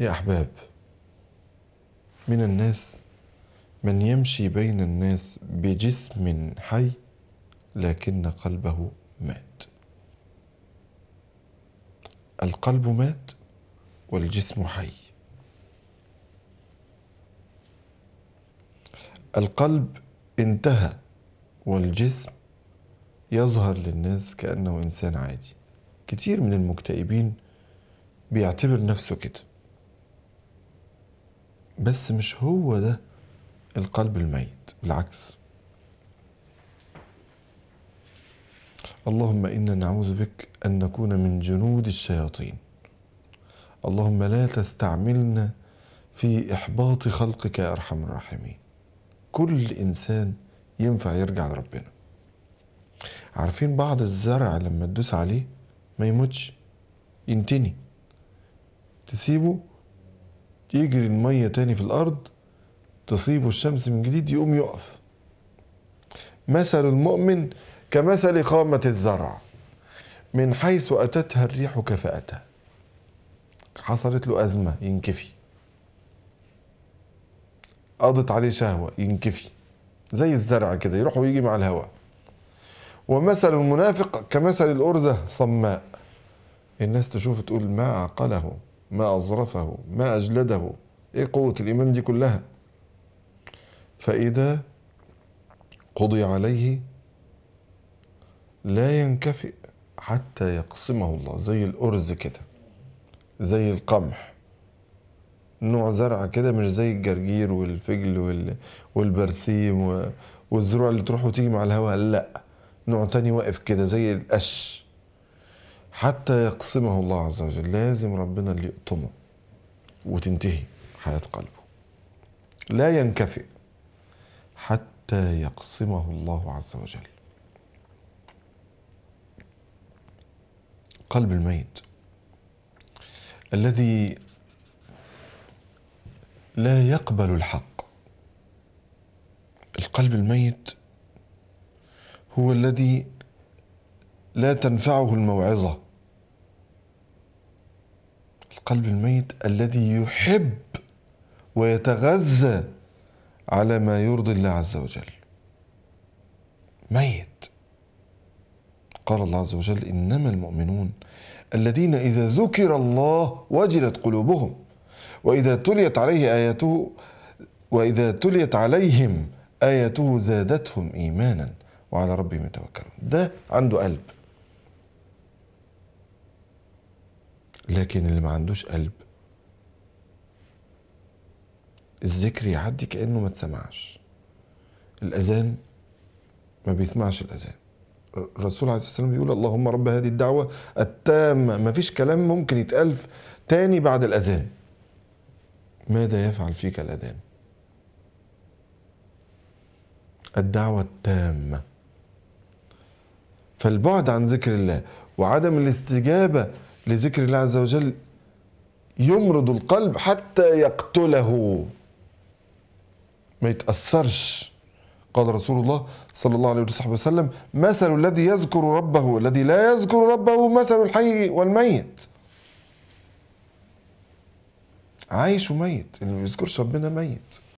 يا أحباب من الناس من يمشي بين الناس بجسم حي لكن قلبه مات القلب مات والجسم حي القلب انتهى والجسم يظهر للناس كأنه إنسان عادي كتير من المكتئبين بيعتبر نفسه كده بس مش هو ده القلب الميت بالعكس اللهم انا نعوذ بك ان نكون من جنود الشياطين اللهم لا تستعملنا في احباط خلقك يا ارحم الراحمين كل انسان ينفع يرجع لربنا عارفين بعض الزرع لما تدوس عليه ما يموتش ينتني تسيبه يجري المية تاني في الأرض تصيبه الشمس من جديد يقوم يقف مثل المؤمن كمثل قامة الزرع من حيث أتتها الريح كفأتها حصلت له أزمة ينكفي قضت عليه شهوة ينكفي زي الزرع كده يروح ويجي مع الهواء ومثل المنافق كمثل الأرزة صماء الناس تشوف تقول ما عقله ما أظرفه ما أجلده إيه قوة الإيمان دي كلها فإذا قضي عليه لا ينكفئ حتى يقسمه الله زي الأرز كده زي القمح نوع زرع كده مش زي الجرجير والفجل والبرسيم والزروع اللي تروح وتيجي مع الهواء لا نوع تاني واقف كده زي القش حتى يقسمه الله عز وجل لازم ربنا اللي يقطمه وتنتهي حياة قلبه لا ينكفئ حتى يقسمه الله عز وجل قلب الميت الذي لا يقبل الحق القلب الميت هو الذي لا تنفعه الموعظة القلب الميت الذي يحب ويتغذى على ما يرضي الله عز وجل ميت قال الله عز وجل إنما المؤمنون الذين إذا ذكر الله وجلت قلوبهم وإذا تليت عليه آياته وإذا تليت عليهم آياته زادتهم إيمانا وعلى ربهم يتوكلون ده عنده قلب لكن اللي ما عندوش قلب الذكر يعدي كأنه ما تسمعش الأذان ما بيسمعش الأذان الرسول عليه الصلاة والسلام بيقول اللهم رب هذه الدعوة التامة ما فيش كلام ممكن يتقال تاني بعد الأذان ماذا يفعل فيك الأذان الدعوة التامة فالبعد عن ذكر الله وعدم الاستجابة لذكر الله عز وجل يمرض القلب حتى يقتله ما يتأثرش قال رسول الله صلى الله عليه وصحبه وسلم مثل الذي يذكر ربه والذي لا يذكر ربه مثل الحي والميت عايش وميت اللي ما يذكرش ربنا ميت